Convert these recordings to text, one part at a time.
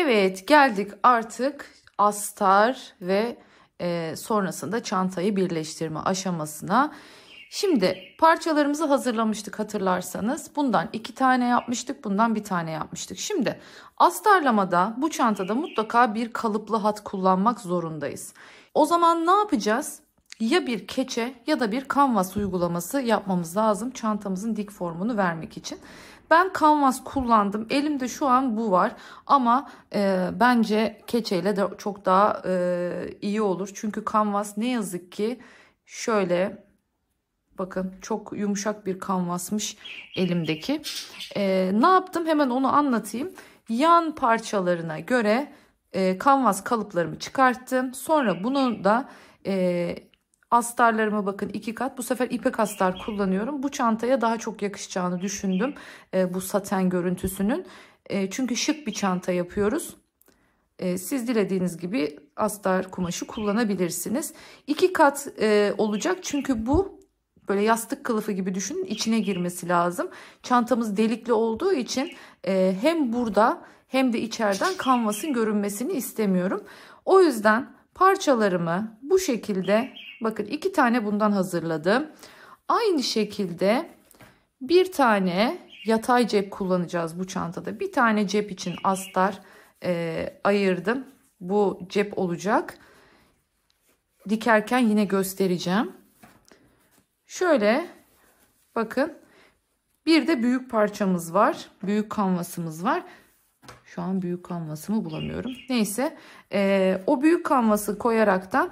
Evet geldik artık astar ve e, sonrasında çantayı birleştirme aşamasına. Şimdi parçalarımızı hazırlamıştık hatırlarsanız. Bundan iki tane yapmıştık, bundan bir tane yapmıştık. Şimdi astarlamada bu çantada mutlaka bir kalıplı hat kullanmak zorundayız. O zaman ne yapacağız? Ya bir keçe ya da bir kanvas uygulaması yapmamız lazım çantamızın dik formunu vermek için. Ben kanvas kullandım. Elimde şu an bu var. Ama e, bence keçeyle de çok daha e, iyi olur. Çünkü kanvas ne yazık ki şöyle Bakın çok yumuşak bir kanvasmış elimdeki. Ee, ne yaptım hemen onu anlatayım. Yan parçalarına göre e, kanvas kalıplarımı çıkarttım. Sonra bunu da e, Astarlarıma bakın iki kat. Bu sefer ipek astar kullanıyorum. Bu çantaya daha çok yakışacağını düşündüm. E, bu saten görüntüsünün. E, çünkü şık bir çanta yapıyoruz. E, siz dilediğiniz gibi astar kumaşı kullanabilirsiniz. İki kat e, olacak çünkü bu böyle yastık kılıfı gibi düşünün içine girmesi lazım. Çantamız delikli olduğu için e, hem burada hem de içeriden kanvasın görünmesini istemiyorum. O yüzden parçalarımı bu şekilde Bakın iki tane bundan hazırladım. Aynı şekilde bir tane yatay cep kullanacağız bu çantada. Bir tane cep için astar e, ayırdım. Bu cep olacak. Dikerken yine göstereceğim. Şöyle bakın bir de büyük parçamız var. Büyük kanvasımız var. Şu an büyük kanvasımı bulamıyorum. Neyse e, o büyük kanvası koyaraktan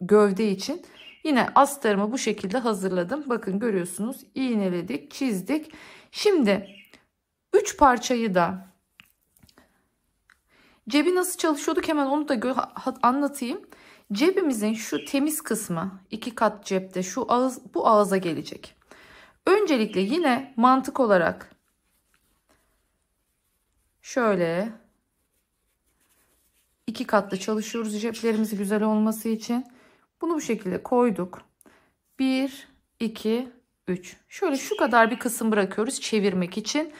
gövde için yine astarımı bu şekilde hazırladım. Bakın görüyorsunuz iğneledik, çizdik. Şimdi 3 parçayı da cebi nasıl çalışıyorduk hemen onu da anlatayım. Cebimizin şu temiz kısmı iki kat cepte şu ağız bu ağza gelecek. Öncelikle yine mantık olarak şöyle iki katlı çalışıyoruz ceplerimiz güzel olması için. Bunu bu şekilde koyduk. 1, 2, 3. Şöyle şu kadar bir kısım bırakıyoruz çevirmek için.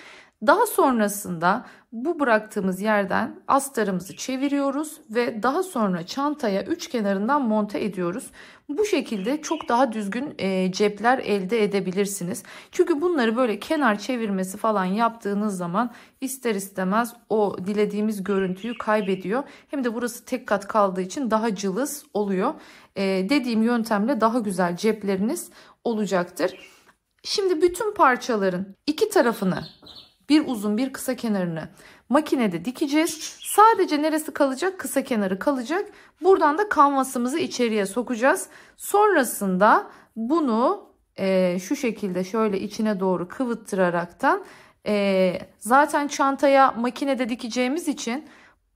Daha sonrasında bu bıraktığımız yerden astarımızı çeviriyoruz ve daha sonra çantaya üç kenarından monte ediyoruz. Bu şekilde çok daha düzgün e, cepler elde edebilirsiniz. Çünkü bunları böyle kenar çevirmesi falan yaptığınız zaman ister istemez o dilediğimiz görüntüyü kaybediyor. Hem de burası tek kat kaldığı için daha cılız oluyor. E, dediğim yöntemle daha güzel cepleriniz olacaktır. Şimdi bütün parçaların iki tarafını bir uzun bir kısa kenarını makinede dikeceğiz. Sadece neresi kalacak? Kısa kenarı kalacak. Buradan da kanvasımızı içeriye sokacağız. Sonrasında bunu e, şu şekilde şöyle içine doğru kıvıttıraraktan e, zaten çantaya makinede dikeceğimiz için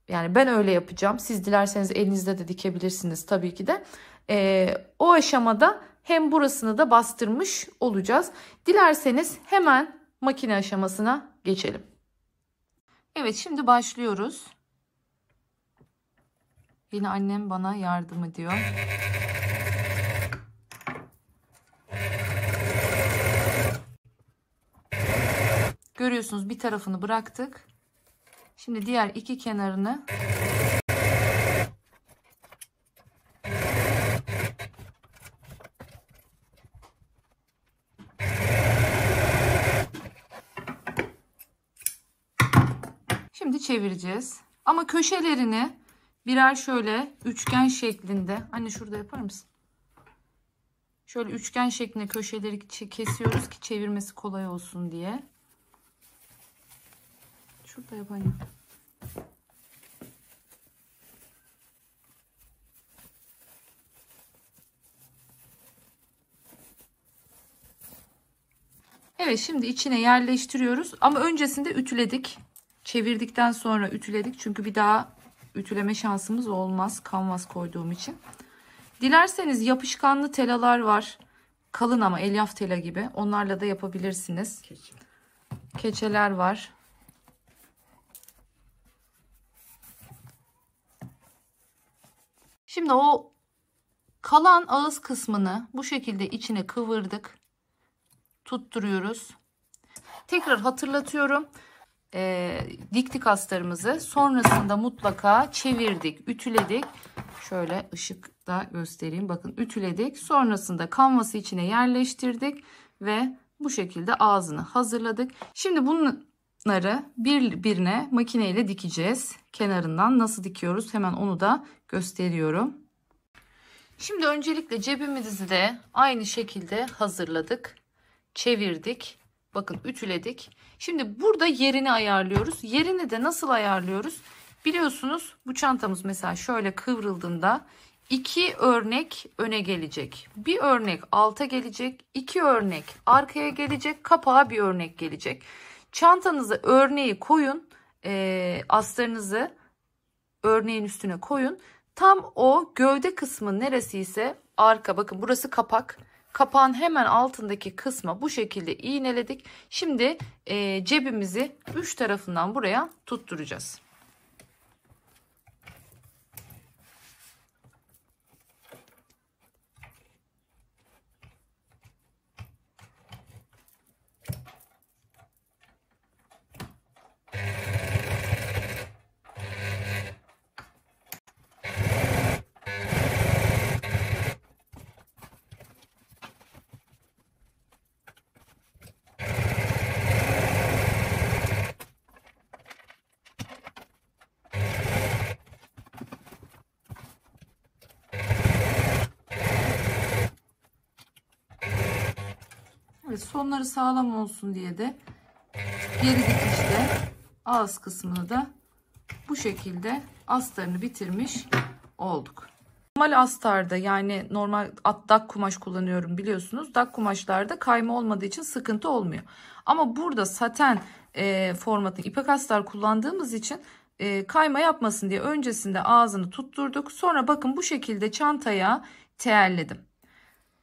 yani ben öyle yapacağım. Siz dilerseniz elinizde de dikebilirsiniz tabii ki de. E, o aşamada hem burasını da bastırmış olacağız. Dilerseniz hemen makine aşamasına geçelim. Evet şimdi başlıyoruz. Yine annem bana yardım ediyor. Görüyorsunuz bir tarafını bıraktık. Şimdi diğer iki kenarını çevireceğiz. Ama köşelerini birer şöyle üçgen şeklinde. Anne şurada yapar mısın? Şöyle üçgen şeklinde köşeleri kesiyoruz ki çevirmesi kolay olsun diye. Şurada yapayım. Evet şimdi içine yerleştiriyoruz ama öncesinde ütüledik. Çevirdikten sonra ütüledik. Çünkü bir daha ütüleme şansımız olmaz. Kanvas koyduğum için. Dilerseniz yapışkanlı telalar var. Kalın ama elyaf tela gibi. Onlarla da yapabilirsiniz. Keçeler var. Şimdi o kalan ağız kısmını bu şekilde içine kıvırdık. Tutturuyoruz. Tekrar hatırlatıyorum e, diktik astarımızı. Sonrasında mutlaka çevirdik, ütüledik. Şöyle ışıkta göstereyim. Bakın ütüledik. Sonrasında kanvası içine yerleştirdik ve bu şekilde ağzını hazırladık. Şimdi bunları birbirine makineyle dikeceğiz. Kenarından nasıl dikiyoruz hemen onu da gösteriyorum. Şimdi öncelikle cebimizi de aynı şekilde hazırladık. Çevirdik Bakın ütüledik. Şimdi burada yerini ayarlıyoruz. Yerini de nasıl ayarlıyoruz? Biliyorsunuz bu çantamız mesela şöyle kıvrıldığında iki örnek öne gelecek. Bir örnek alta gelecek. iki örnek arkaya gelecek. Kapağa bir örnek gelecek. Çantanıza örneği koyun. E, astarınızı örneğin üstüne koyun. Tam o gövde kısmı neresi ise arka bakın burası kapak kapağın hemen altındaki kısma bu şekilde iğneledik. Şimdi e, cebimizi üç tarafından buraya tutturacağız. ve sonları sağlam olsun diye de geri dikişte ağız kısmını da bu şekilde astarını bitirmiş olduk. Normal astarda yani normal at dak kumaş kullanıyorum biliyorsunuz. Dak kumaşlarda kayma olmadığı için sıkıntı olmuyor. Ama burada saten e, formatı ipek astar kullandığımız için e, kayma yapmasın diye öncesinde ağzını tutturduk. Sonra bakın bu şekilde çantaya teğerledim.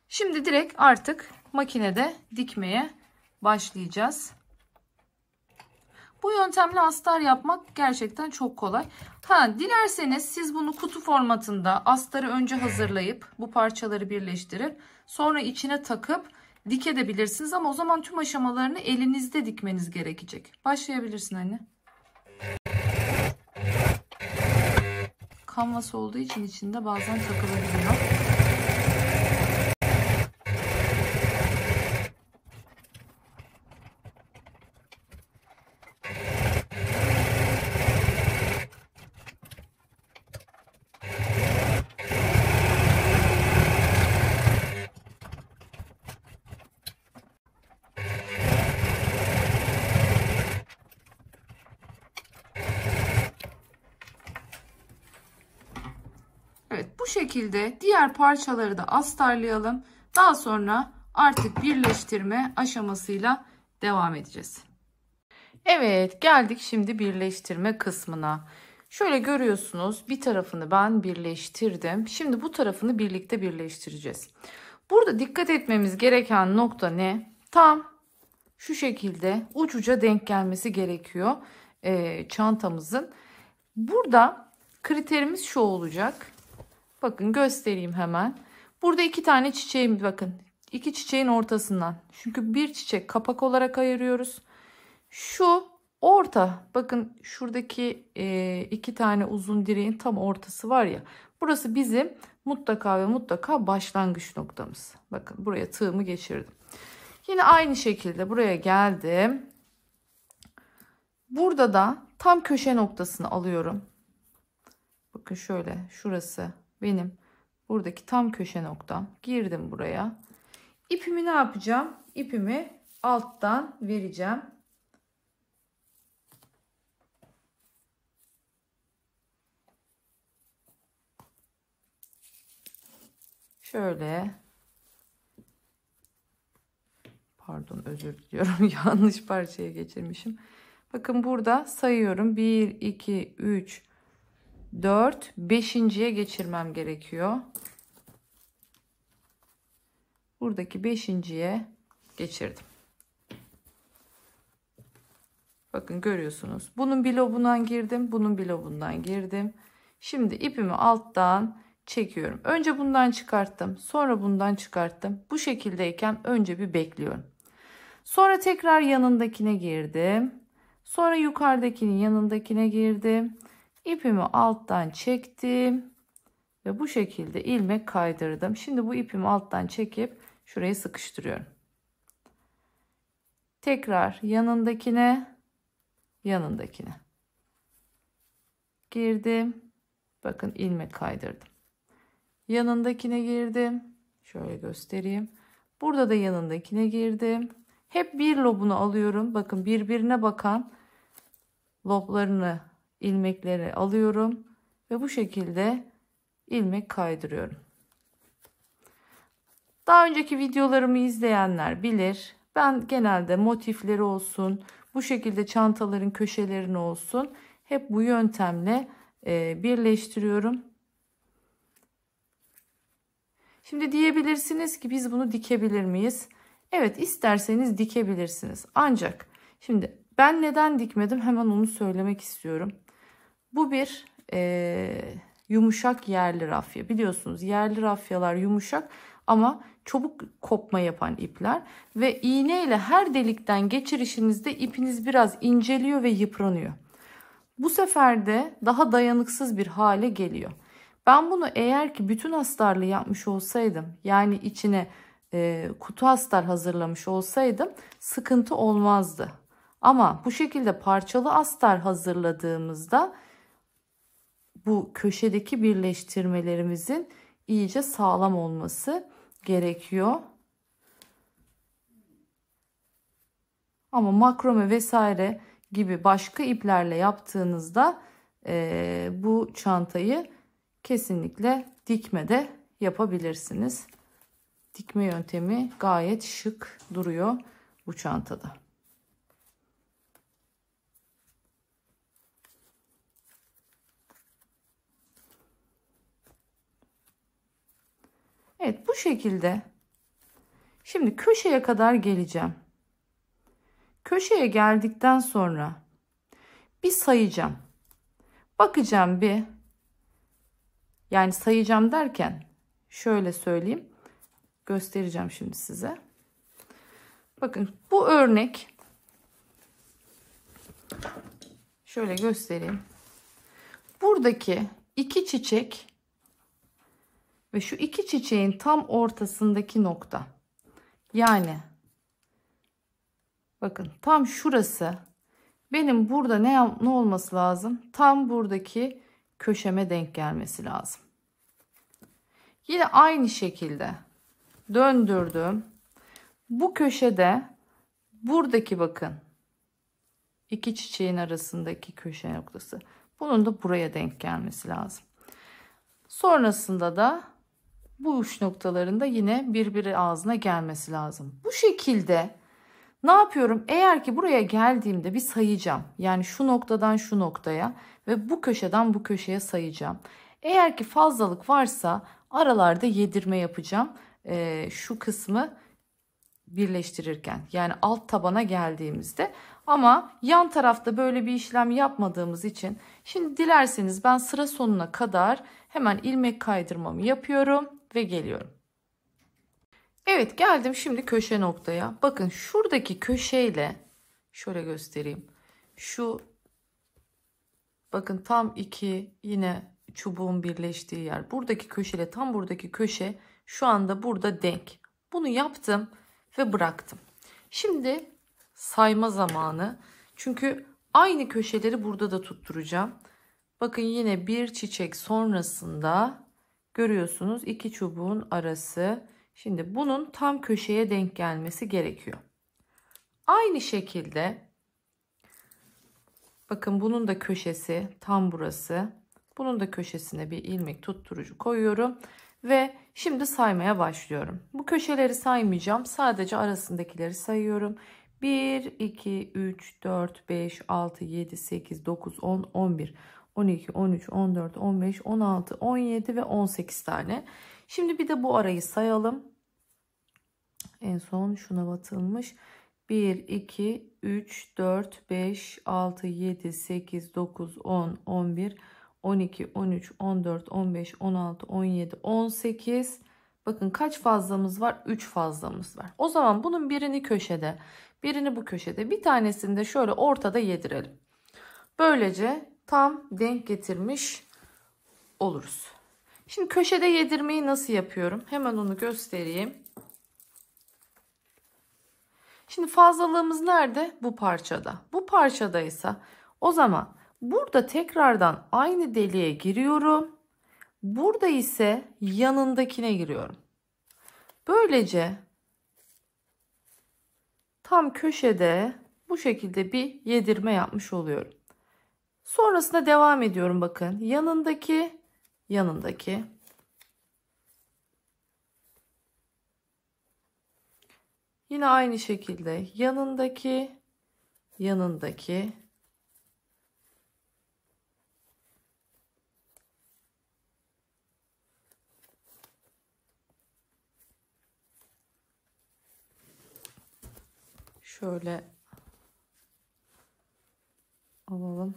Şimdi direkt artık makinede dikmeye başlayacağız. Bu yöntemle astar yapmak gerçekten çok kolay. Ha, dilerseniz siz bunu kutu formatında astarı önce hazırlayıp bu parçaları birleştirip sonra içine takıp dik edebilirsiniz ama o zaman tüm aşamalarını elinizde dikmeniz gerekecek. Başlayabilirsin anne. Kanvas olduğu için içinde bazen takılabiliyor. şekilde diğer parçaları da astarlayalım. Daha sonra artık birleştirme aşamasıyla devam edeceğiz. Evet geldik şimdi birleştirme kısmına. Şöyle görüyorsunuz bir tarafını ben birleştirdim. Şimdi bu tarafını birlikte birleştireceğiz. Burada dikkat etmemiz gereken nokta ne? Tam şu şekilde ucuca denk gelmesi gerekiyor e, çantamızın. Burada kriterimiz şu olacak. Bakın göstereyim hemen. Burada iki tane çiçeğim bakın. İki çiçeğin ortasından. Çünkü bir çiçek kapak olarak ayırıyoruz. Şu orta bakın şuradaki e, iki tane uzun direğin tam ortası var ya. Burası bizim mutlaka ve mutlaka başlangıç noktamız. Bakın buraya tığımı geçirdim. Yine aynı şekilde buraya geldim. Burada da tam köşe noktasını alıyorum. Bakın şöyle şurası benim buradaki tam köşe noktam. Girdim buraya. İpimi ne yapacağım? İpimi alttan vereceğim. Şöyle pardon özür diliyorum yanlış parçaya geçirmişim. Bakın burada sayıyorum 1 2 3 4 5.'ye geçirmem gerekiyor. Buradaki 5.'ye geçirdim. Bakın görüyorsunuz. Bunun bilobundan girdim, bunun bilobundan girdim. Şimdi ipimi alttan çekiyorum. Önce bundan çıkarttım, sonra bundan çıkarttım. Bu şekildeyken önce bir bekliyorum. Sonra tekrar yanındakine girdim. Sonra yukarıdakinin yanındakine girdim. İpimi alttan çektim ve bu şekilde ilmek kaydırdım. Şimdi bu ipimi alttan çekip şuraya sıkıştırıyorum. Tekrar yanındakine, yanındakine. Girdim. Bakın ilmek kaydırdım. Yanındakine girdim. Şöyle göstereyim. Burada da yanındakine girdim. Hep bir lobunu alıyorum. Bakın birbirine bakan loblarını ilmekleri alıyorum ve bu şekilde ilmek kaydırıyorum. Daha önceki videolarımı izleyenler bilir. Ben genelde motifleri olsun, bu şekilde çantaların köşelerini olsun hep bu yöntemle e, birleştiriyorum. Şimdi diyebilirsiniz ki biz bunu dikebilir miyiz? Evet isterseniz dikebilirsiniz. Ancak şimdi ben neden dikmedim hemen onu söylemek istiyorum. Bu bir e, yumuşak yerli rafya. Biliyorsunuz yerli rafyalar yumuşak ama çabuk kopma yapan ipler ve iğne ile her delikten geçirişinizde ipiniz biraz inceliyor ve yıpranıyor. Bu sefer de daha dayanıksız bir hale geliyor. Ben bunu eğer ki bütün astarlı yapmış olsaydım yani içine e, kutu astar hazırlamış olsaydım sıkıntı olmazdı. Ama bu şekilde parçalı astar hazırladığımızda bu köşedeki birleştirmelerimizin iyice sağlam olması gerekiyor. Ama makrome vesaire gibi başka iplerle yaptığınızda e, bu çantayı kesinlikle dikme de yapabilirsiniz. Dikme yöntemi gayet şık duruyor bu çantada. Evet bu şekilde. Şimdi köşeye kadar geleceğim. Köşeye geldikten sonra bir sayacağım. Bakacağım bir. Yani sayacağım derken şöyle söyleyeyim. Göstereceğim şimdi size. Bakın bu örnek şöyle göstereyim. Buradaki iki çiçek ve şu iki çiçeğin tam ortasındaki nokta. Yani bakın tam şurası benim burada ne, ne olması lazım? Tam buradaki köşeme denk gelmesi lazım. Yine aynı şekilde döndürdüm. Bu köşede buradaki bakın iki çiçeğin arasındaki köşe noktası. Bunun da buraya denk gelmesi lazım. Sonrasında da bu uç noktalarında yine birbiri ağzına gelmesi lazım. Bu şekilde ne yapıyorum? Eğer ki buraya geldiğimde bir sayacağım. Yani şu noktadan şu noktaya ve bu köşeden bu köşeye sayacağım. Eğer ki fazlalık varsa aralarda yedirme yapacağım. Ee, şu kısmı birleştirirken yani alt tabana geldiğimizde ama yan tarafta böyle bir işlem yapmadığımız için şimdi dilerseniz ben sıra sonuna kadar hemen ilmek kaydırmamı yapıyorum ve geliyorum. Evet geldim şimdi köşe noktaya. Bakın şuradaki köşeyle şöyle göstereyim. Şu bakın tam iki yine çubuğun birleştiği yer. Buradaki köşeyle tam buradaki köşe şu anda burada denk. Bunu yaptım ve bıraktım. Şimdi sayma zamanı. Çünkü aynı köşeleri burada da tutturacağım. Bakın yine bir çiçek sonrasında Görüyorsunuz iki çubuğun arası. Şimdi bunun tam köşeye denk gelmesi gerekiyor. Aynı şekilde bakın bunun da köşesi tam burası. Bunun da köşesine bir ilmek tutturucu koyuyorum ve şimdi saymaya başlıyorum. Bu köşeleri saymayacağım. Sadece arasındakileri sayıyorum. 1 2 3 4 5 6 7 8 9 10 11 12, 13, 14, 15, 16, 17 ve 18 tane. Şimdi bir de bu arayı sayalım. En son şuna batılmış. 1, 2, 3, 4, 5, 6, 7, 8, 9, 10, 11, 12, 13, 14, 15, 16, 17, 18. Bakın kaç fazlamız var? 3 fazlamız var. O zaman bunun birini köşede, birini bu köşede, bir tanesini de şöyle ortada yedirelim. Böylece tam denk getirmiş oluruz. Şimdi köşede yedirmeyi nasıl yapıyorum? Hemen onu göstereyim. Şimdi fazlalığımız nerede? Bu parçada. Bu parçadaysa o zaman burada tekrardan aynı deliğe giriyorum. Burada ise yanındakine giriyorum. Böylece tam köşede bu şekilde bir yedirme yapmış oluyorum. Sonrasında devam ediyorum bakın. Yanındaki, yanındaki. Yine aynı şekilde yanındaki, yanındaki. Şöyle alalım.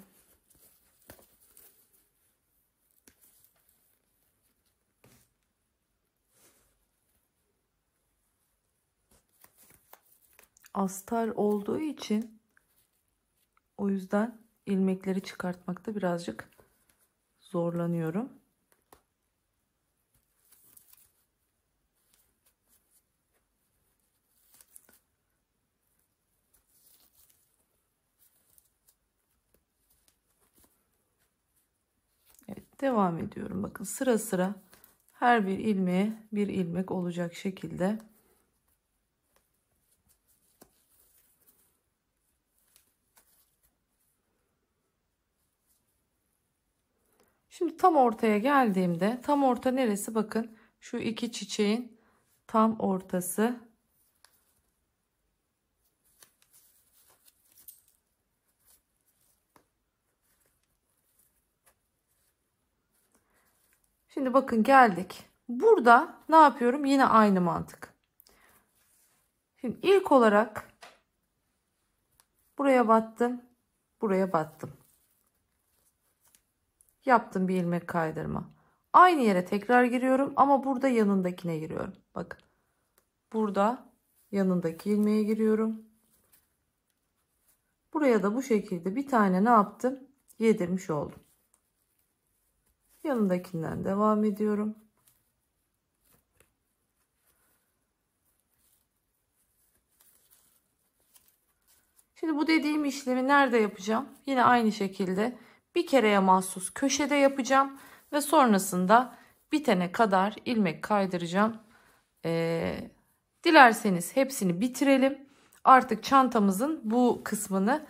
astar olduğu için o yüzden ilmekleri çıkartmakta birazcık zorlanıyorum. Evet, devam ediyorum. Bakın sıra sıra her bir ilmeğe bir ilmek olacak şekilde Şimdi tam ortaya geldiğimde tam orta neresi bakın şu iki çiçeğin tam ortası. Şimdi bakın geldik. Burada ne yapıyorum? Yine aynı mantık. Şimdi ilk olarak buraya battım, buraya battım. Yaptım bir ilmek kaydırma. Aynı yere tekrar giriyorum ama burada yanındakine giriyorum. Bak, Burada yanındaki ilmeğe giriyorum. Buraya da bu şekilde bir tane ne yaptım? Yedirmiş oldum. Yanındakinden devam ediyorum. Şimdi bu dediğim işlemi nerede yapacağım? Yine aynı şekilde bir kereye mahsus köşede yapacağım ve sonrasında bitene kadar ilmek kaydıracağım. Ee, dilerseniz hepsini bitirelim. Artık çantamızın bu kısmını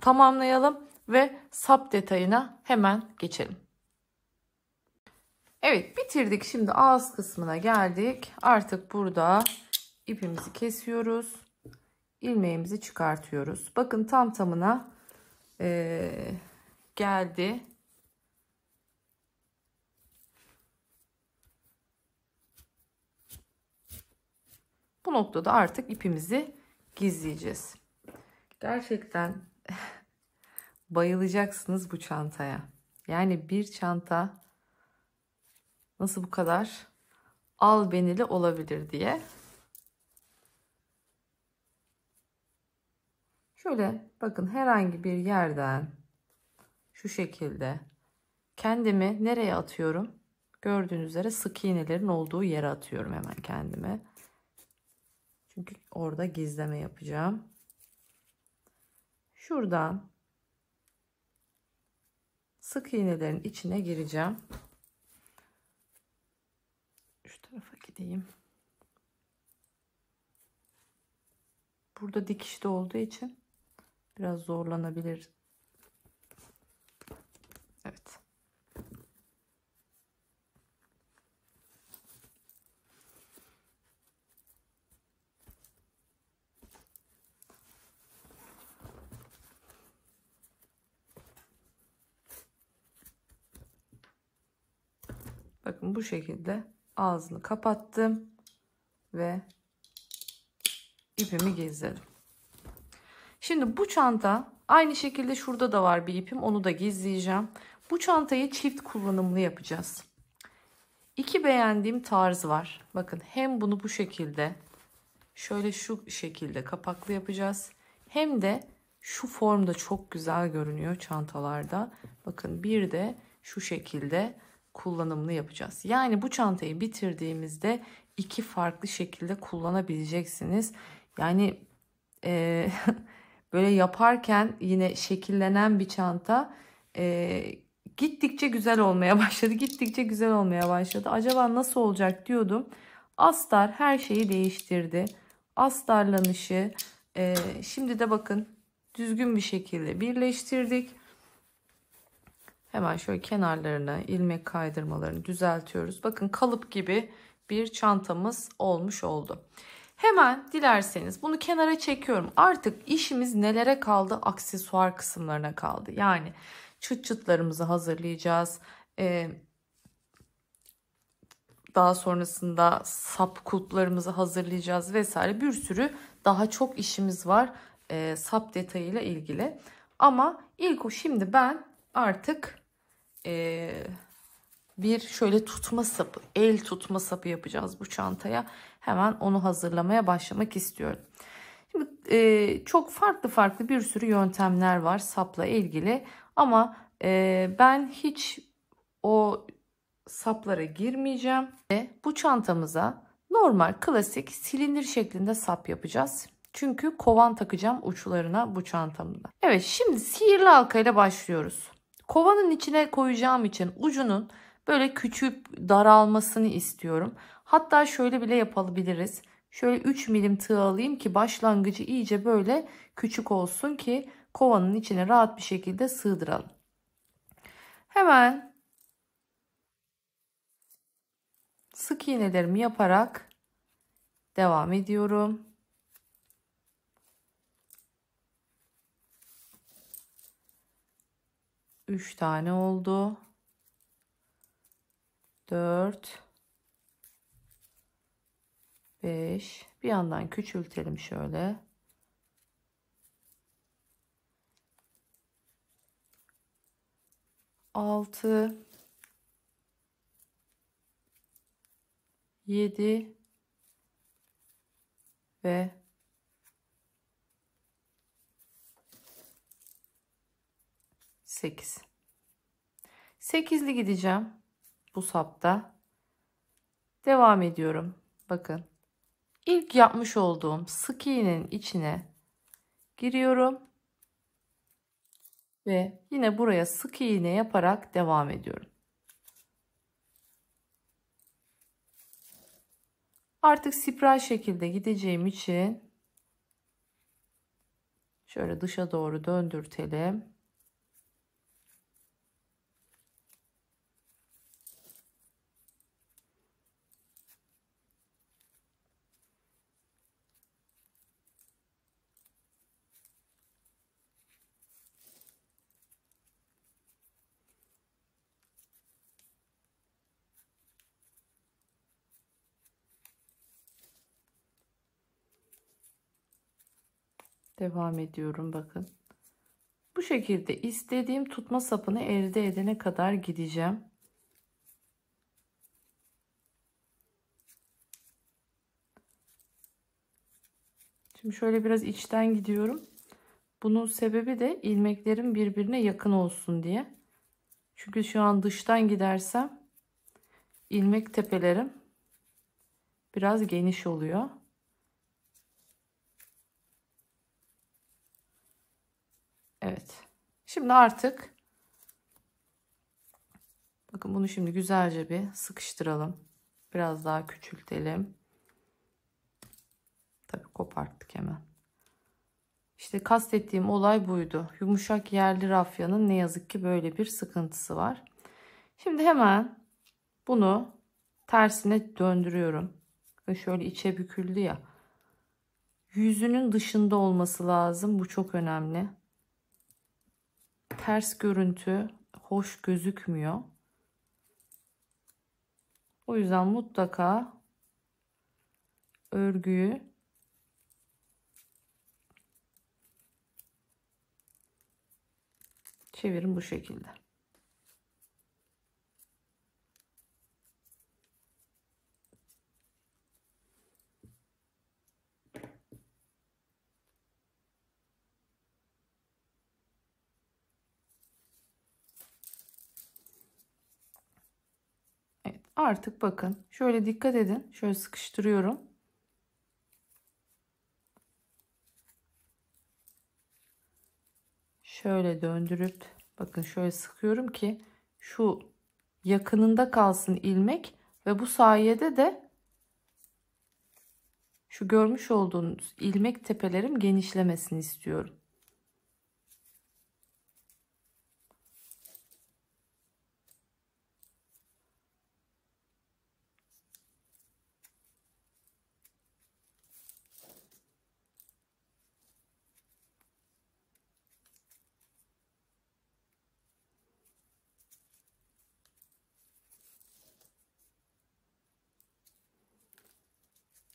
tamamlayalım ve sap detayına hemen geçelim. Evet bitirdik. Şimdi ağız kısmına geldik. Artık burada ipimizi kesiyoruz. ilmeğimizi çıkartıyoruz. Bakın tam tamına e, geldi. Bu noktada artık ipimizi gizleyeceğiz. Gerçekten bayılacaksınız bu çantaya. Yani bir çanta nasıl bu kadar albenili olabilir diye Şöyle bakın herhangi bir yerden şu şekilde kendimi nereye atıyorum? Gördüğünüz üzere sık iğnelerin olduğu yere atıyorum hemen kendimi. Çünkü orada gizleme yapacağım. Şuradan sık iğnelerin içine gireceğim. Şu tarafa gideyim. Burada dikişte olduğu için Biraz zorlanabilir. Evet. Bakın bu şekilde ağzını kapattım ve ipimi gizledim. Şimdi bu çanta aynı şekilde şurada da var bir ipim onu da gizleyeceğim. Bu çantayı çift kullanımlı yapacağız. İki beğendiğim tarz var. Bakın hem bunu bu şekilde şöyle şu şekilde kapaklı yapacağız. Hem de şu formda çok güzel görünüyor çantalarda. Bakın bir de şu şekilde kullanımlı yapacağız. Yani bu çantayı bitirdiğimizde iki farklı şekilde kullanabileceksiniz. Yani e, Böyle yaparken yine şekillenen bir çanta e, gittikçe güzel olmaya başladı. Gittikçe güzel olmaya başladı. Acaba nasıl olacak diyordum. Astar her şeyi değiştirdi. Astarlanışı. E, şimdi de bakın düzgün bir şekilde birleştirdik. Hemen şöyle kenarlarına ilmek kaydırmalarını düzeltiyoruz. Bakın kalıp gibi bir çantamız olmuş oldu. Hemen dilerseniz bunu kenara çekiyorum. Artık işimiz nelere kaldı? Aksesuar kısımlarına kaldı. Yani çıt çıtlarımızı hazırlayacağız. Ee, daha sonrasında sap kulplarımızı hazırlayacağız vesaire. Bir sürü daha çok işimiz var e, sap detayıyla ilgili. Ama ilk o şimdi ben artık e, bir şöyle tutma sapı, el tutma sapı yapacağız bu çantaya hemen onu hazırlamaya başlamak istiyorum. Şimdi e, çok farklı farklı bir sürü yöntemler var sapla ilgili ama e, ben hiç o saplara girmeyeceğim. Ve bu çantamıza normal klasik silindir şeklinde sap yapacağız. Çünkü kovan takacağım uçlarına bu çantamda. Evet şimdi sihirli halkayla başlıyoruz. Kovanın içine koyacağım için ucunun böyle küçük daralmasını istiyorum. Hatta şöyle bile yapabiliriz. Şöyle 3 milim tığ alayım ki başlangıcı iyice böyle küçük olsun ki kovanın içine rahat bir şekilde sığdıralım. Hemen sık iğnelerimi yaparak devam ediyorum. Üç tane oldu. Dört. 5 bir yandan küçültelim şöyle altı yedi ve sekiz sekizli gideceğim bu sapta devam ediyorum bakın ilk yapmış olduğum sık iğnenin içine giriyorum. Ve yine buraya sık iğne yaparak devam ediyorum. Artık spiral şekilde gideceğim için şöyle dışa doğru döndürtelim. devam ediyorum bakın. Bu şekilde istediğim tutma sapını elde edene kadar gideceğim. Şimdi şöyle biraz içten gidiyorum. Bunun sebebi de ilmeklerim birbirine yakın olsun diye. Çünkü şu an dıştan gidersem ilmek tepelerim biraz geniş oluyor. Evet. Şimdi artık bakın bunu şimdi güzelce bir sıkıştıralım. Biraz daha küçültelim. Tabii koparttık hemen. İşte kastettiğim olay buydu. Yumuşak yerli rafyanın ne yazık ki böyle bir sıkıntısı var. Şimdi hemen bunu tersine döndürüyorum. Şöyle içe büküldü ya. Yüzünün dışında olması lazım. Bu çok önemli ters görüntü hoş gözükmüyor. O yüzden mutlaka örgüyü çevirin bu şekilde. artık bakın şöyle dikkat edin. Şöyle sıkıştırıyorum. Şöyle döndürüp bakın şöyle sıkıyorum ki şu yakınında kalsın ilmek ve bu sayede de şu görmüş olduğunuz ilmek tepelerim genişlemesini istiyorum.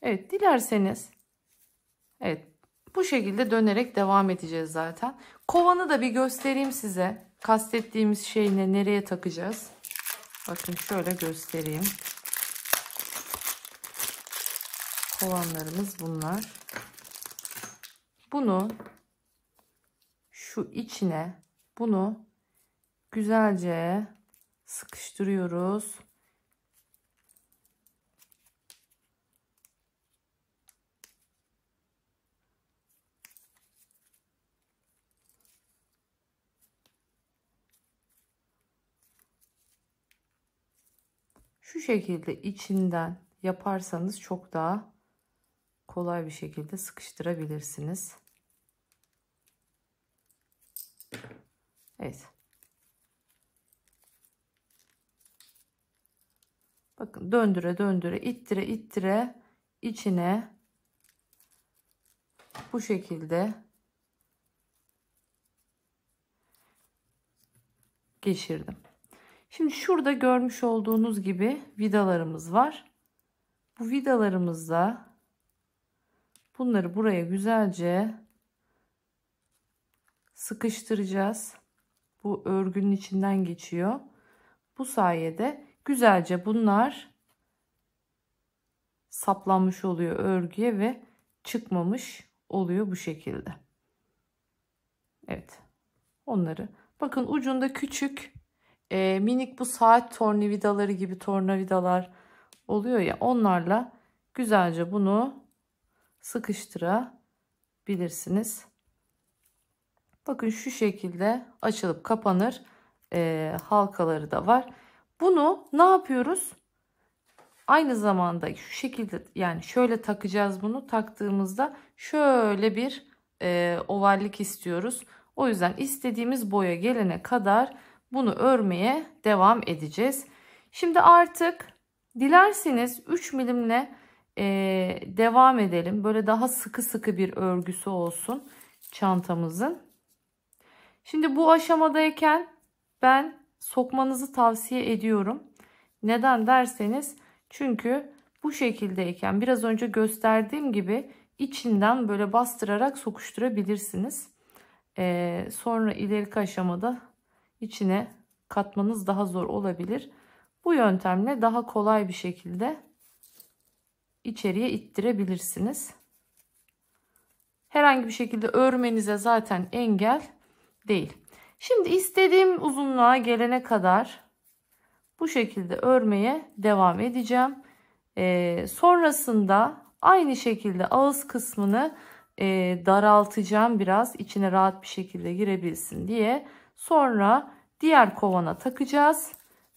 Evet dilerseniz evet bu şekilde dönerek devam edeceğiz zaten. Kovanı da bir göstereyim size. Kastettiğimiz şeyine Nereye takacağız? Bakın şöyle göstereyim. Kovanlarımız bunlar. Bunu şu içine bunu güzelce sıkıştırıyoruz. Şu şekilde içinden yaparsanız çok daha kolay bir şekilde sıkıştırabilirsiniz. Evet. Bakın döndüre döndüre ittire ittire içine bu şekilde geçirdim. Şimdi şurada görmüş olduğunuz gibi vidalarımız var. Bu vidalarımızda bunları buraya güzelce sıkıştıracağız. Bu örgünün içinden geçiyor. Bu sayede güzelce bunlar saplanmış oluyor örgüye ve çıkmamış oluyor bu şekilde. Evet. Onları bakın ucunda küçük e, minik bu saat tornavidaları gibi tornavidalar oluyor ya onlarla güzelce bunu sıkıştırabilirsiniz. Bakın şu şekilde açılıp kapanır e, halkaları da var. Bunu ne yapıyoruz? Aynı zamanda şu şekilde yani şöyle takacağız bunu taktığımızda şöyle bir e, ovallik istiyoruz. O yüzden istediğimiz boya gelene kadar bunu örmeye devam edeceğiz. Şimdi artık dilerseniz 3 milimle e, devam edelim. Böyle daha sıkı sıkı bir örgüsü olsun çantamızın. Şimdi bu aşamadayken ben sokmanızı tavsiye ediyorum. Neden derseniz çünkü bu şekildeyken biraz önce gösterdiğim gibi içinden böyle bastırarak sokuşturabilirsiniz. Ee, sonra ileriki aşamada içine katmanız daha zor olabilir. Bu yöntemle daha kolay bir şekilde içeriye ittirebilirsiniz. Herhangi bir şekilde örmenize zaten engel değil. Şimdi istediğim uzunluğa gelene kadar bu şekilde örmeye devam edeceğim. Ee, sonrasında aynı şekilde ağız kısmını e, daraltacağım biraz içine rahat bir şekilde girebilsin diye Sonra diğer kovana takacağız.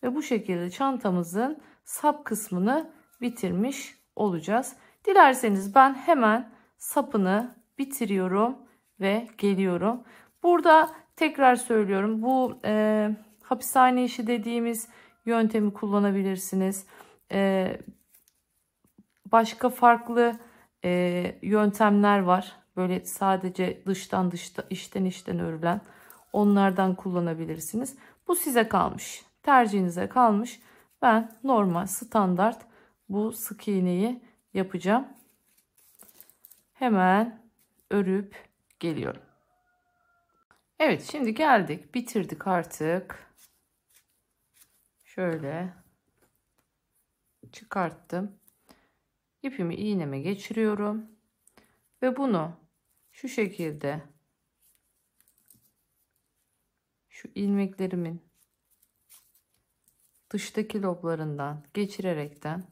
Ve bu şekilde çantamızın sap kısmını bitirmiş olacağız. Dilerseniz ben hemen sapını bitiriyorum ve geliyorum. Burada tekrar söylüyorum bu e, hapishane işi dediğimiz yöntemi kullanabilirsiniz. E, başka farklı e, yöntemler var. Böyle sadece dıştan dışta içten içten örülen. Onlardan kullanabilirsiniz. Bu size kalmış. Tercihinize kalmış. Ben normal standart bu sık iğneyi yapacağım. Hemen örüp geliyorum. Evet şimdi geldik. Bitirdik artık. Şöyle çıkarttım. İpimi iğneme geçiriyorum. Ve bunu şu şekilde şu ilmeklerimin dıştaki loblarından geçirerekten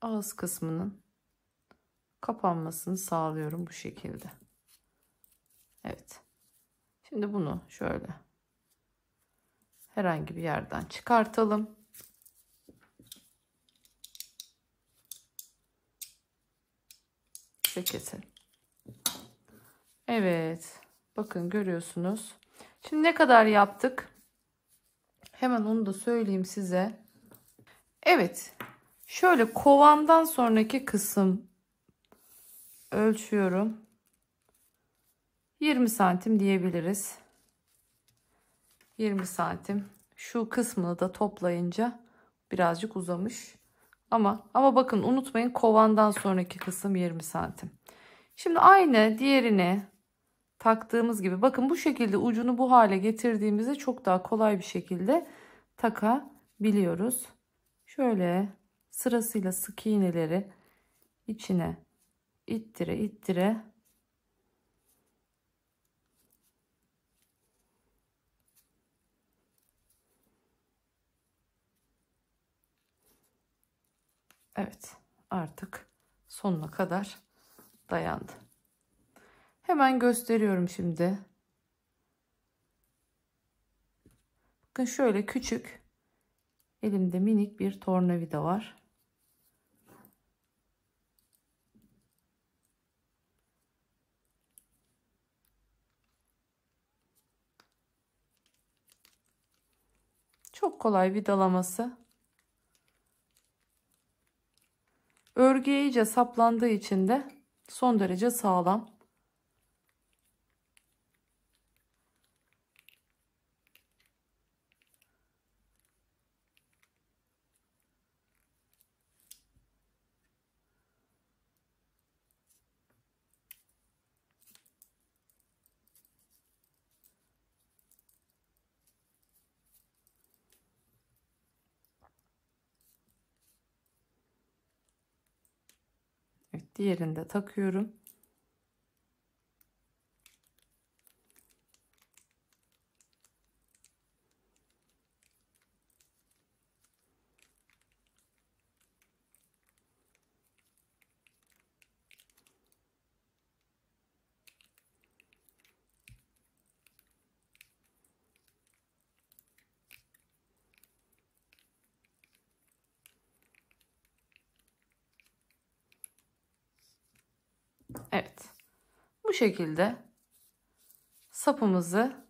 ağız kısmının kapanmasını sağlıyorum bu şekilde. Evet. Şimdi bunu şöyle herhangi bir yerden çıkartalım. size Evet. Bakın görüyorsunuz. Şimdi ne kadar yaptık? Hemen onu da söyleyeyim size. Evet. Şöyle kovandan sonraki kısım ölçüyorum. 20 santim diyebiliriz. 20 santim. Şu kısmını da toplayınca birazcık uzamış. Ama ama bakın unutmayın kovandan sonraki kısım 20 santim. Şimdi aynı diğerini taktığımız gibi bakın bu şekilde ucunu bu hale getirdiğimizde çok daha kolay bir şekilde takabiliyoruz. Şöyle sırasıyla sık iğneleri içine ittire ittire Evet artık sonuna kadar dayandı. Hemen gösteriyorum şimdi. Bakın şöyle küçük elimde minik bir tornavida var. Çok kolay vidalaması. Örgü iyice saplandığı için de son derece sağlam. diğerinde takıyorum. Bu şekilde sapımızı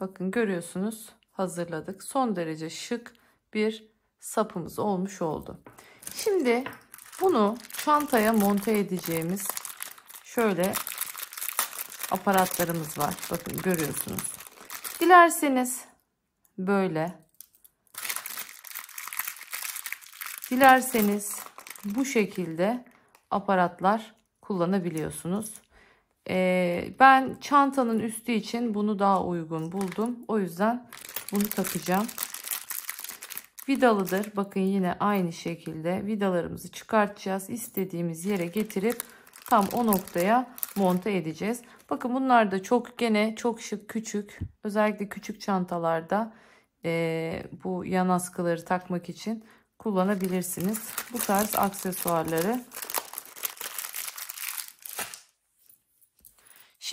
bakın görüyorsunuz hazırladık. Son derece şık bir sapımız olmuş oldu. Şimdi bunu çantaya monte edeceğimiz şöyle aparatlarımız var. Bakın görüyorsunuz. Dilerseniz böyle. Dilerseniz bu şekilde aparatlar kullanabiliyorsunuz. Ee, ben çantanın üstü için bunu daha uygun buldum. O yüzden bunu takacağım. Vidalıdır. Bakın yine aynı şekilde vidalarımızı çıkartacağız. İstediğimiz yere getirip tam o noktaya monte edeceğiz. Bakın bunlar da çok gene çok şık küçük. Özellikle küçük çantalarda e, bu yan askıları takmak için kullanabilirsiniz. Bu tarz aksesuarları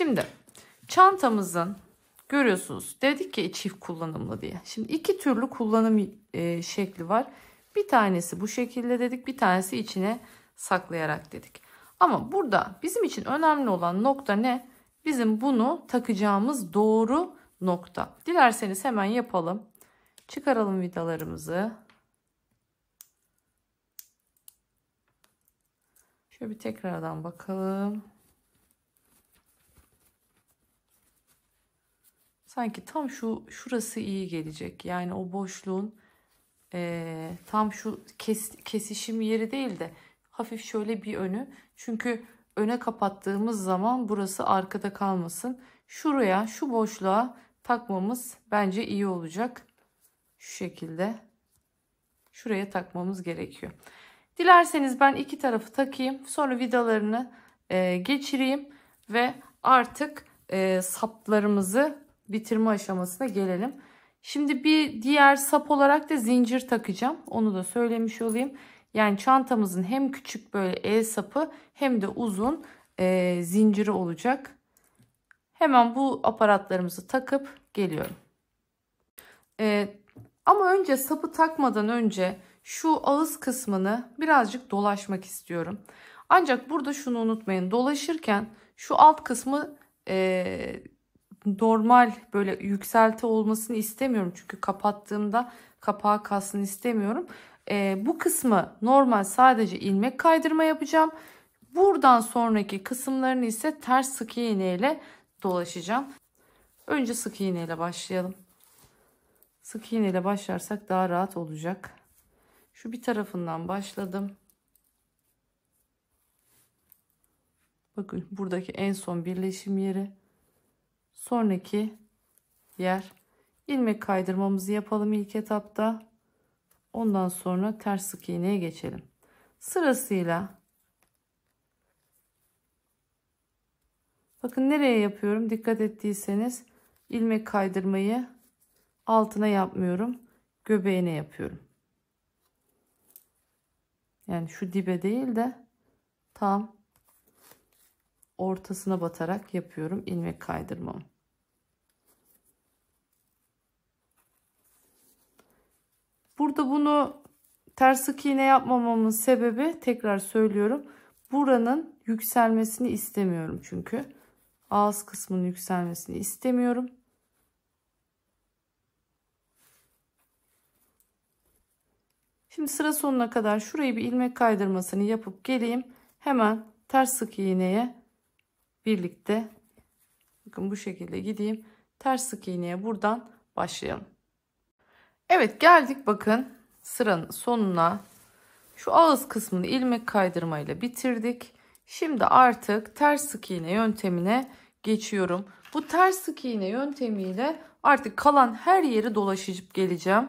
Şimdi çantamızın görüyorsunuz dedik ki çift kullanımlı diye. Şimdi iki türlü kullanım e, şekli var. Bir tanesi bu şekilde dedik bir tanesi içine saklayarak dedik. Ama burada bizim için önemli olan nokta ne? Bizim bunu takacağımız doğru nokta. Dilerseniz hemen yapalım. Çıkaralım vidalarımızı. Şöyle bir tekrardan bakalım. sanki tam şu şurası iyi gelecek. Yani o boşluğun e, tam şu kes, kesişim yeri değil de hafif şöyle bir önü. Çünkü öne kapattığımız zaman burası arkada kalmasın. Şuraya şu boşluğa takmamız bence iyi olacak. Şu şekilde şuraya takmamız gerekiyor. Dilerseniz ben iki tarafı takayım. Sonra vidalarını e, geçireyim ve artık e, saplarımızı bitirme aşamasına gelelim. Şimdi bir diğer sap olarak da zincir takacağım. Onu da söylemiş olayım. Yani çantamızın hem küçük böyle el sapı hem de uzun e, zinciri olacak. Hemen bu aparatlarımızı takıp geliyorum. E, ama önce sapı takmadan önce şu ağız kısmını birazcık dolaşmak istiyorum. Ancak burada şunu unutmayın. Dolaşırken şu alt kısmı e, normal böyle yükselti olmasını istemiyorum. Çünkü kapattığımda kapağı kalsın istemiyorum. E, bu kısmı normal sadece ilmek kaydırma yapacağım. Buradan sonraki kısımlarını ise ters sık iğne ile dolaşacağım. Önce sık iğne ile başlayalım. Sık iğne ile başlarsak daha rahat olacak. Şu bir tarafından başladım. Bakın buradaki en son birleşim yeri sonraki yer. ilmek kaydırmamızı yapalım ilk etapta. Ondan sonra ters sık iğneye geçelim. Sırasıyla Bakın nereye yapıyorum? Dikkat ettiyseniz ilmek kaydırmayı altına yapmıyorum. Göbeğine yapıyorum. Yani şu dibe değil de tam ortasına batarak yapıyorum ilmek kaydırmamı. Burada bunu ters sık iğne yapmamamın sebebi tekrar söylüyorum. Buranın yükselmesini istemiyorum çünkü. Ağız kısmının yükselmesini istemiyorum. Şimdi sıra sonuna kadar şurayı bir ilmek kaydırmasını yapıp geleyim. Hemen ters sık iğneye birlikte bakın bu şekilde gideyim. Ters sık iğneye buradan başlayalım. Evet geldik bakın sıranın sonuna. Şu ağız kısmını ilmek kaydırmayla bitirdik. Şimdi artık ters sık iğne yöntemine geçiyorum. Bu ters sık iğne yöntemiyle artık kalan her yeri dolaşıp geleceğim.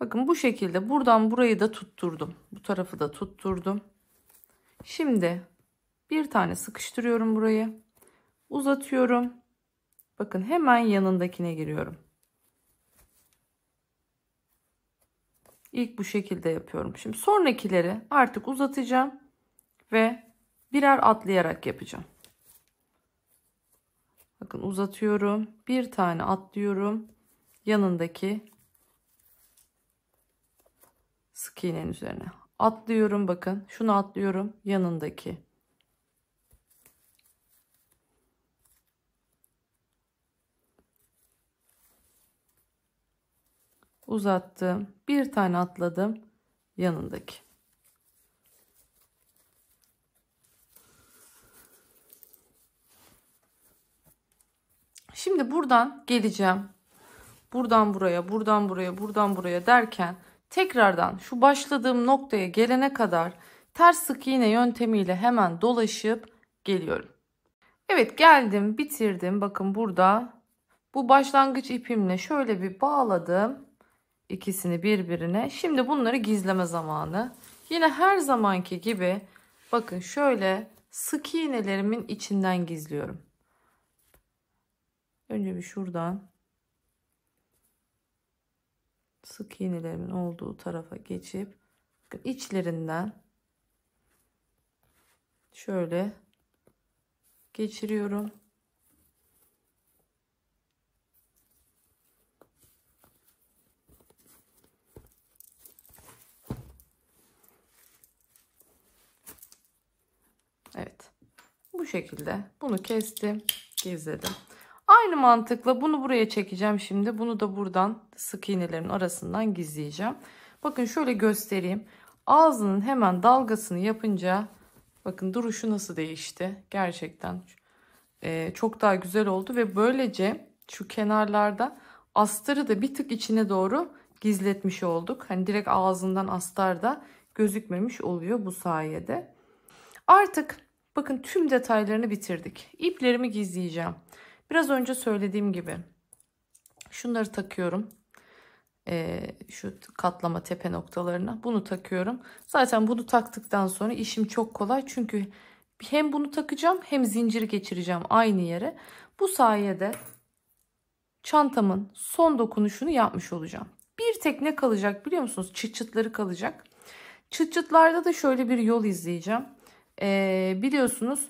Bakın bu şekilde buradan burayı da tutturdum. Bu tarafı da tutturdum. Şimdi bir tane sıkıştırıyorum burayı. Uzatıyorum. Bakın hemen yanındakine giriyorum. İlk bu şekilde yapıyorum. Şimdi sonrakileri artık uzatacağım ve birer atlayarak yapacağım. Bakın uzatıyorum. Bir tane atlıyorum. Yanındaki sık iğnenin üzerine atlıyorum bakın. Şunu atlıyorum yanındaki uzattım. Bir tane atladım yanındaki. Şimdi buradan geleceğim. Buradan buraya, buradan buraya, buradan buraya derken tekrardan şu başladığım noktaya gelene kadar ters sık iğne yöntemiyle hemen dolaşıp geliyorum. Evet geldim, bitirdim. Bakın burada bu başlangıç ipimle şöyle bir bağladım ikisini birbirine. Şimdi bunları gizleme zamanı. Yine her zamanki gibi bakın şöyle sık iğnelerimin içinden gizliyorum. Önce bir şuradan sık iğnelerimin olduğu tarafa geçip içlerinden şöyle geçiriyorum. Bu şekilde. Bunu kestim. Gizledim. Aynı mantıkla bunu buraya çekeceğim şimdi. Bunu da buradan sık iğnelerin arasından gizleyeceğim. Bakın şöyle göstereyim. Ağzının hemen dalgasını yapınca bakın duruşu nasıl değişti. Gerçekten e, çok daha güzel oldu ve böylece şu kenarlarda astarı da bir tık içine doğru gizletmiş olduk. Hani direkt ağzından astar da gözükmemiş oluyor bu sayede. Artık Bakın tüm detaylarını bitirdik. İplerimi gizleyeceğim. Biraz önce söylediğim gibi şunları takıyorum. Ee, şu katlama tepe noktalarına bunu takıyorum. Zaten bunu taktıktan sonra işim çok kolay. Çünkü hem bunu takacağım hem zinciri geçireceğim aynı yere. Bu sayede çantamın son dokunuşunu yapmış olacağım. Bir tek ne kalacak biliyor musunuz? Çıt çıtları kalacak. Çıt çıtlarda da şöyle bir yol izleyeceğim e, biliyorsunuz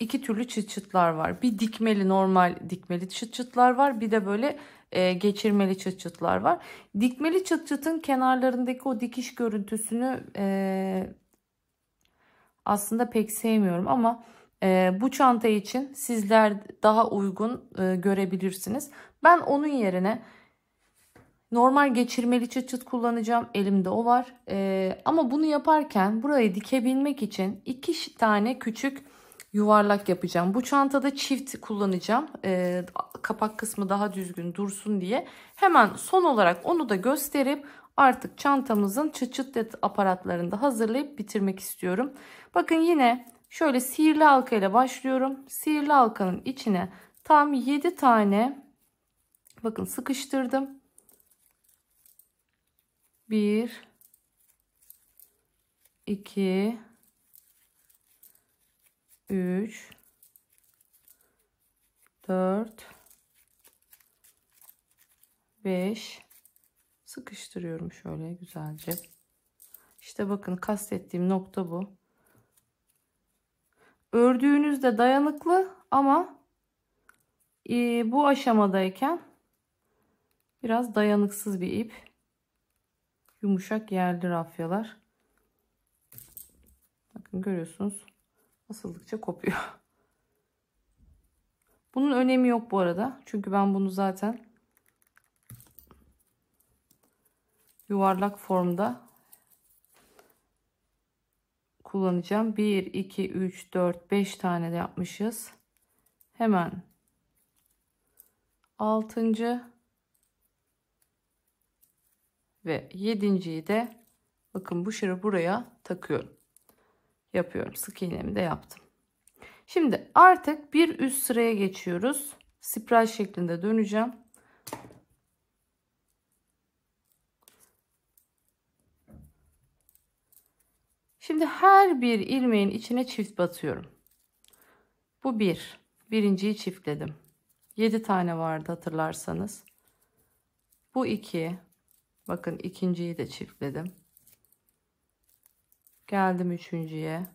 iki türlü çıt çıtlar var. Bir dikmeli normal dikmeli çıt çıtlar var. Bir de böyle e, geçirmeli çıt çıtlar var. Dikmeli çıt çıtın kenarlarındaki o dikiş görüntüsünü e, aslında pek sevmiyorum ama e, bu çanta için sizler daha uygun e, görebilirsiniz. Ben onun yerine Normal geçirmeli çıt çıt kullanacağım. Elimde o var. Ee, ama bunu yaparken burayı dikebilmek için iki tane küçük yuvarlak yapacağım. Bu çantada çift kullanacağım. Ee, kapak kısmı daha düzgün dursun diye. Hemen son olarak onu da gösterip artık çantamızın çıtçıt çıt aparatlarını da hazırlayıp bitirmek istiyorum. Bakın yine şöyle sihirli halka ile başlıyorum. Sihirli halkanın içine tam 7 tane bakın sıkıştırdım. 1 2 3 4 5 sıkıştırıyorum şöyle güzelce. İşte bakın kastettiğim nokta bu. Ördüğünüzde dayanıklı ama e, bu aşamadayken biraz dayanıksız bir ip yumuşak yerli rafyalar. Bakın görüyorsunuz asıldıkça kopuyor. Bunun önemi yok bu arada. Çünkü ben bunu zaten yuvarlak formda kullanacağım. 1, 2, 3, 4, 5 tane de yapmışız. Hemen 6 ve yedinciyi de bakın bu şırı buraya takıyorum. Yapıyorum. Sık iğnemi de yaptım. Şimdi artık bir üst sıraya geçiyoruz. Spiral şeklinde döneceğim. Şimdi her bir ilmeğin içine çift batıyorum. Bu bir. Birinciyi çiftledim. 7 tane vardı hatırlarsanız. Bu 2. Bakın ikinciyi de çiftledim. Geldim üçüncüye.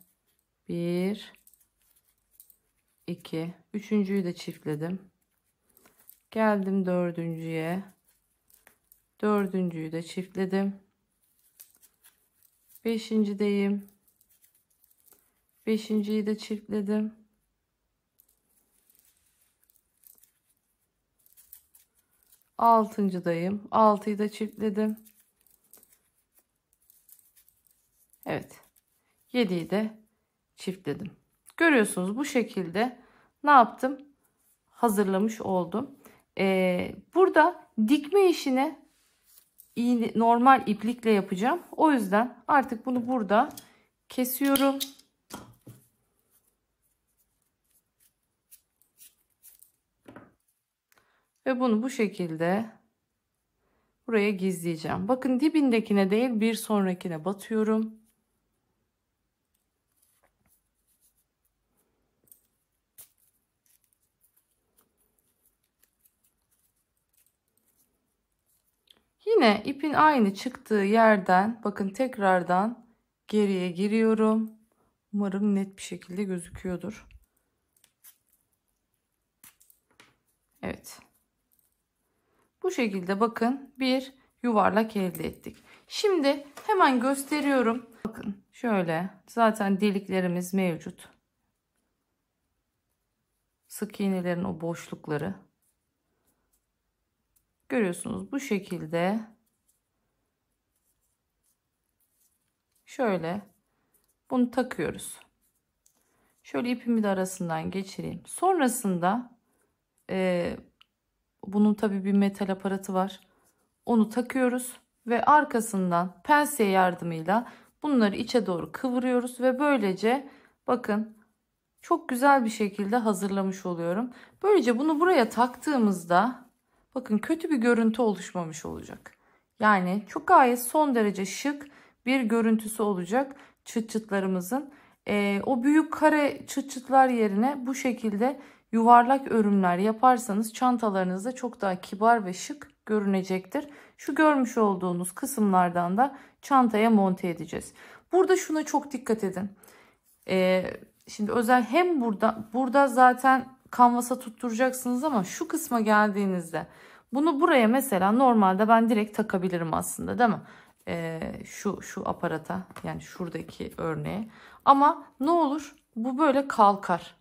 Bir, iki. Üçüncüyü de çiftledim. Geldim dördüncüye. Dördüncüyü de çiftledim. Beşincideyim. Beşinciyi de çiftledim. altıncıdayım. Altıyı da çiftledim. Evet. Yediyi de çiftledim. Görüyorsunuz bu şekilde ne yaptım? Hazırlamış oldum. Ee, burada dikme işini normal iplikle yapacağım. O yüzden artık bunu burada kesiyorum. Ve bunu bu şekilde buraya gizleyeceğim. Bakın dibindekine değil bir sonrakine batıyorum. Yine ipin aynı çıktığı yerden bakın tekrardan geriye giriyorum. Umarım net bir şekilde gözüküyordur. Evet. Bu şekilde bakın bir yuvarlak elde ettik. Şimdi hemen gösteriyorum. Bakın şöyle zaten deliklerimiz mevcut. Sık iğnelerin o boşlukları. Görüyorsunuz bu şekilde. Şöyle bunu takıyoruz. Şöyle ipimi de arasından geçireyim. Sonrasında e, bunun tabi bir metal aparatı var. Onu takıyoruz ve arkasından pense yardımıyla bunları içe doğru kıvırıyoruz ve böylece bakın çok güzel bir şekilde hazırlamış oluyorum. Böylece bunu buraya taktığımızda bakın kötü bir görüntü oluşmamış olacak. Yani çok gayet son derece şık bir görüntüsü olacak çıt çıtlarımızın. Ee, o büyük kare çıt çıtlar yerine bu şekilde yuvarlak örümler yaparsanız çantalarınızda çok daha kibar ve şık görünecektir. Şu görmüş olduğunuz kısımlardan da çantaya monte edeceğiz. Burada şuna çok dikkat edin. Ee, şimdi özel hem burada burada zaten kanvasa tutturacaksınız ama şu kısma geldiğinizde bunu buraya mesela normalde ben direkt takabilirim aslında değil mi? Ee, şu şu aparata yani şuradaki örneğe ama ne olur bu böyle kalkar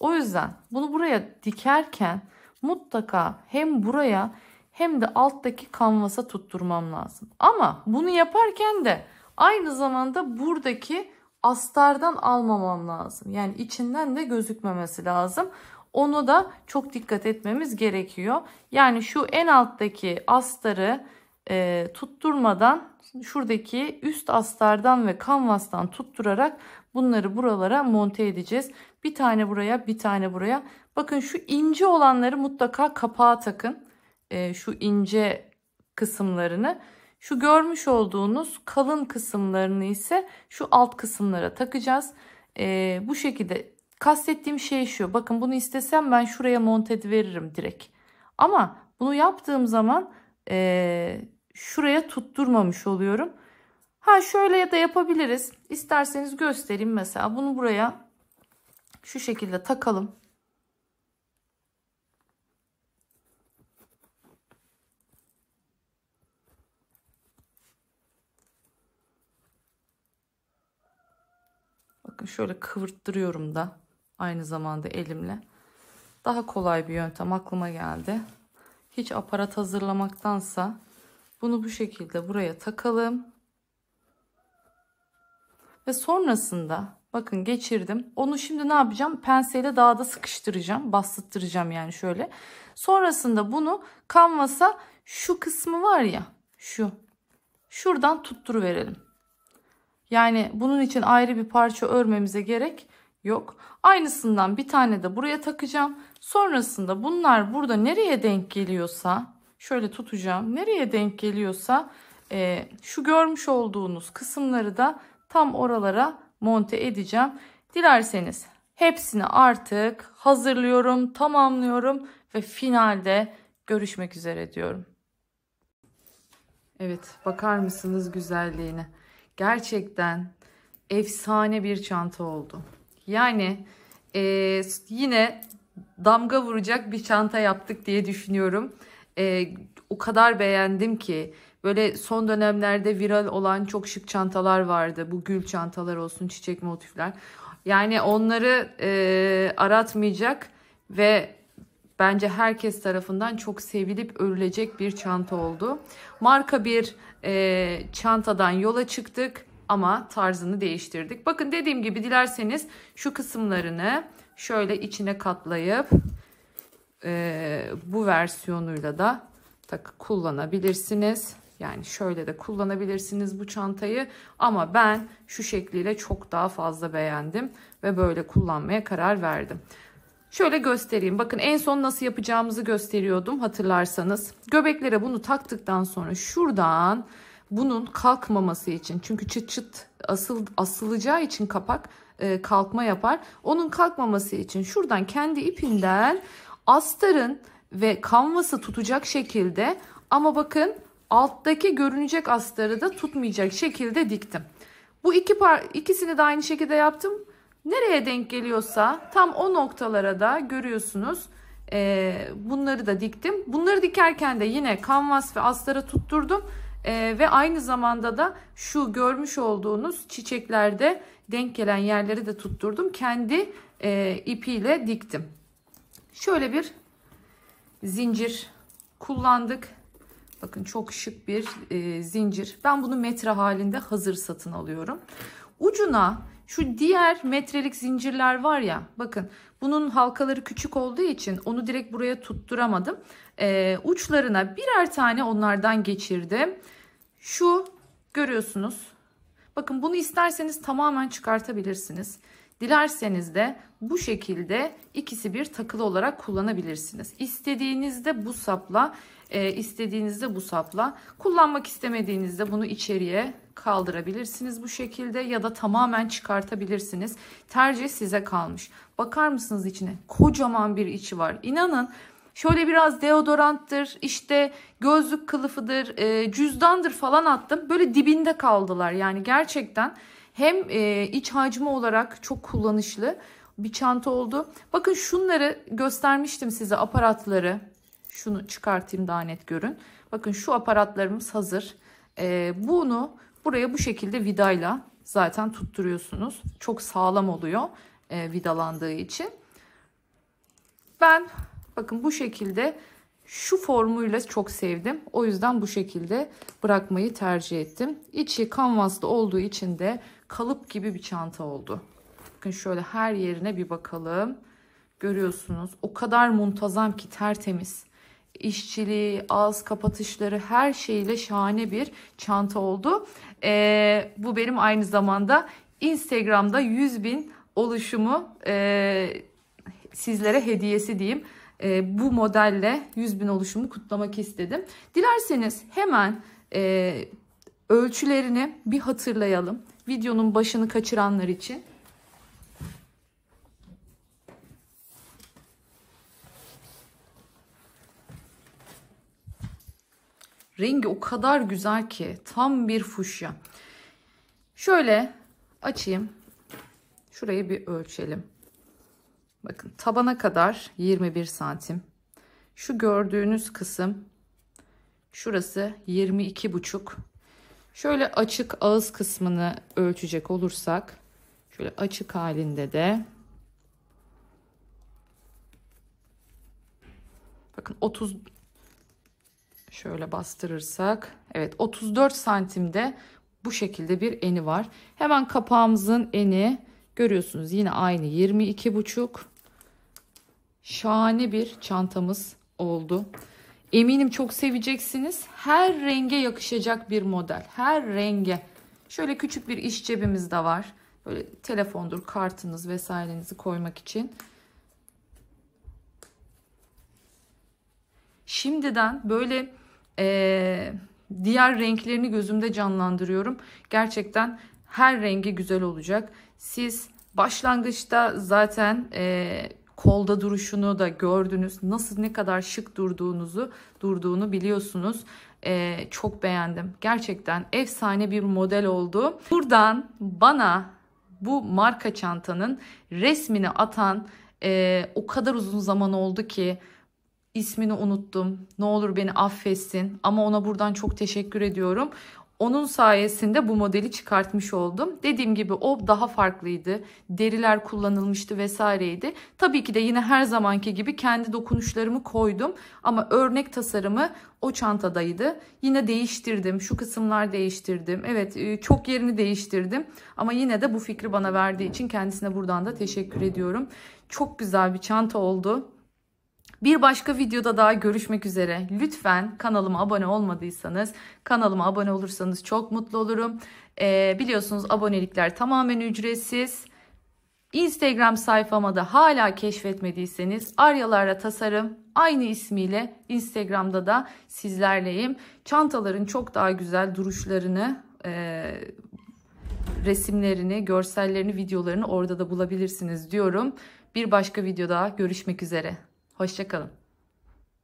o yüzden bunu buraya dikerken mutlaka hem buraya hem de alttaki kanvasa tutturmam lazım. Ama bunu yaparken de aynı zamanda buradaki astardan almamam lazım. Yani içinden de gözükmemesi lazım. Onu da çok dikkat etmemiz gerekiyor. Yani şu en alttaki astarı e, tutturmadan şuradaki üst astardan ve kanvastan tutturarak bunları buralara monte edeceğiz. Bir tane buraya bir tane buraya. Bakın şu ince olanları mutlaka kapağa takın. E, şu ince kısımlarını. Şu görmüş olduğunuz kalın kısımlarını ise şu alt kısımlara takacağız. E, bu şekilde kastettiğim şey şu. Bakın bunu istesem ben şuraya monte veririm direkt. Ama bunu yaptığım zaman e, şuraya tutturmamış oluyorum. Ha şöyle ya da yapabiliriz. İsterseniz göstereyim mesela. Bunu buraya şu şekilde takalım. Bakın şöyle kıvırttırıyorum da aynı zamanda elimle. Daha kolay bir yöntem aklıma geldi. Hiç aparat hazırlamaktansa bunu bu şekilde buraya takalım. Ve sonrasında Bakın geçirdim. Onu şimdi ne yapacağım? Penseyle daha da sıkıştıracağım. Bastıracağım yani şöyle. Sonrasında bunu kanvasa şu kısmı var ya şu. Şuradan tutturu verelim. Yani bunun için ayrı bir parça örmemize gerek yok. Aynısından bir tane de buraya takacağım. Sonrasında bunlar burada nereye denk geliyorsa şöyle tutacağım. Nereye denk geliyorsa e, şu görmüş olduğunuz kısımları da tam oralara monte edeceğim. Dilerseniz hepsini artık hazırlıyorum, tamamlıyorum ve finalde görüşmek üzere diyorum. Evet bakar mısınız güzelliğine? Gerçekten efsane bir çanta oldu. Yani e, yine damga vuracak bir çanta yaptık diye düşünüyorum. E, o kadar beğendim ki Böyle son dönemlerde viral olan çok şık çantalar vardı. Bu gül çantalar olsun, çiçek motifler. Yani onları e, aratmayacak ve bence herkes tarafından çok sevilip örülecek bir çanta oldu. Marka bir e, çantadan yola çıktık ama tarzını değiştirdik. Bakın dediğim gibi dilerseniz şu kısımlarını şöyle içine katlayıp e, bu versiyonuyla da tak kullanabilirsiniz. Yani şöyle de kullanabilirsiniz bu çantayı ama ben şu şekliyle çok daha fazla beğendim ve böyle kullanmaya karar verdim. Şöyle göstereyim. Bakın en son nasıl yapacağımızı gösteriyordum hatırlarsanız. Göbeklere bunu taktıktan sonra şuradan bunun kalkmaması için çünkü çıt çıt asıl asılacağı için kapak e, kalkma yapar. Onun kalkmaması için şuradan kendi ipinden astarın ve kanvası tutacak şekilde ama bakın alttaki görünecek astarı da tutmayacak şekilde diktim. Bu iki par ikisini de aynı şekilde yaptım. Nereye denk geliyorsa tam o noktalara da görüyorsunuz e, bunları da diktim. Bunları dikerken de yine kanvas ve astarı tutturdum. E, ve aynı zamanda da şu görmüş olduğunuz çiçeklerde denk gelen yerleri de tutturdum. Kendi e, ipiyle diktim. Şöyle bir zincir kullandık. Bakın çok şık bir e, zincir. Ben bunu metre halinde hazır satın alıyorum. Ucuna şu diğer metrelik zincirler var ya bakın bunun halkaları küçük olduğu için onu direkt buraya tutturamadım. Ee, uçlarına birer tane onlardan geçirdim. Şu görüyorsunuz. Bakın bunu isterseniz tamamen çıkartabilirsiniz. Dilerseniz de bu şekilde ikisi bir takılı olarak kullanabilirsiniz. İstediğinizde bu sapla e, istediğinizde bu sapla kullanmak istemediğinizde bunu içeriye kaldırabilirsiniz bu şekilde ya da tamamen çıkartabilirsiniz. Tercih size kalmış. Bakar mısınız içine? Kocaman bir içi var. İnanın şöyle biraz deodoranttır, işte gözlük kılıfıdır, e, cüzdandır falan attım. Böyle dibinde kaldılar yani gerçekten hem e, iç hacmi olarak çok kullanışlı bir çanta oldu. Bakın şunları göstermiştim size aparatları şunu çıkartayım daha net görün. Bakın şu aparatlarımız hazır. E, bunu buraya bu şekilde vidayla zaten tutturuyorsunuz. Çok sağlam oluyor e, vidalandığı için. Ben bakın bu şekilde şu formuyla çok sevdim. O yüzden bu şekilde bırakmayı tercih ettim. İçi kanvaslı olduğu için de kalıp gibi bir çanta oldu. Bakın şöyle her yerine bir bakalım. Görüyorsunuz o kadar muntazam ki tertemiz işçiliği, ağız kapatışları her şeyle şahane bir çanta oldu. Ee, bu benim aynı zamanda Instagram'da 100 bin oluşumu e, sizlere hediyesi diyeyim. E, bu modelle 100 bin oluşumu kutlamak istedim. Dilerseniz hemen e, ölçülerini bir hatırlayalım. Videonun başını kaçıranlar için. Rengi o kadar güzel ki tam bir fuşya. Şöyle açayım. Şurayı bir ölçelim. Bakın tabana kadar 21 santim. Şu gördüğünüz kısım şurası 22 buçuk. Şöyle açık ağız kısmını ölçecek olursak şöyle açık halinde de bakın 30 Şöyle bastırırsak. Evet 34 santimde bu şekilde bir eni var. Hemen kapağımızın eni görüyorsunuz yine aynı 22 buçuk. Şahane bir çantamız oldu. Eminim çok seveceksiniz. Her renge yakışacak bir model. Her renge. Şöyle küçük bir iş cebimiz de var. Böyle telefondur, kartınız vesairenizi koymak için. Şimdiden böyle e, diğer renklerini gözümde canlandırıyorum. Gerçekten her rengi güzel olacak. Siz başlangıçta zaten e, kolda duruşunu da gördünüz. Nasıl ne kadar şık durduğunuzu durduğunu biliyorsunuz. E, çok beğendim. Gerçekten efsane bir model oldu. Buradan bana bu marka çantanın resmini atan e, o kadar uzun zaman oldu ki ismini unuttum. Ne olur beni affetsin ama ona buradan çok teşekkür ediyorum. Onun sayesinde bu modeli çıkartmış oldum. Dediğim gibi o daha farklıydı. Deriler kullanılmıştı vesaireydi. Tabii ki de yine her zamanki gibi kendi dokunuşlarımı koydum. Ama örnek tasarımı o çantadaydı. Yine değiştirdim. Şu kısımlar değiştirdim. Evet e, çok yerini değiştirdim. Ama yine de bu fikri bana verdiği için kendisine buradan da teşekkür ediyorum. Çok güzel bir çanta oldu. Bir başka videoda daha görüşmek üzere. Lütfen kanalıma abone olmadıysanız kanalıma abone olursanız çok mutlu olurum. Ee, biliyorsunuz abonelikler tamamen ücretsiz. Instagram sayfama da hala keşfetmediyseniz Aryalarla Tasarım aynı ismiyle Instagram'da da sizlerleyim. Çantaların çok daha güzel duruşlarını, e, resimlerini, görsellerini, videolarını orada da bulabilirsiniz diyorum. Bir başka videoda görüşmek üzere. Hoşçakalın.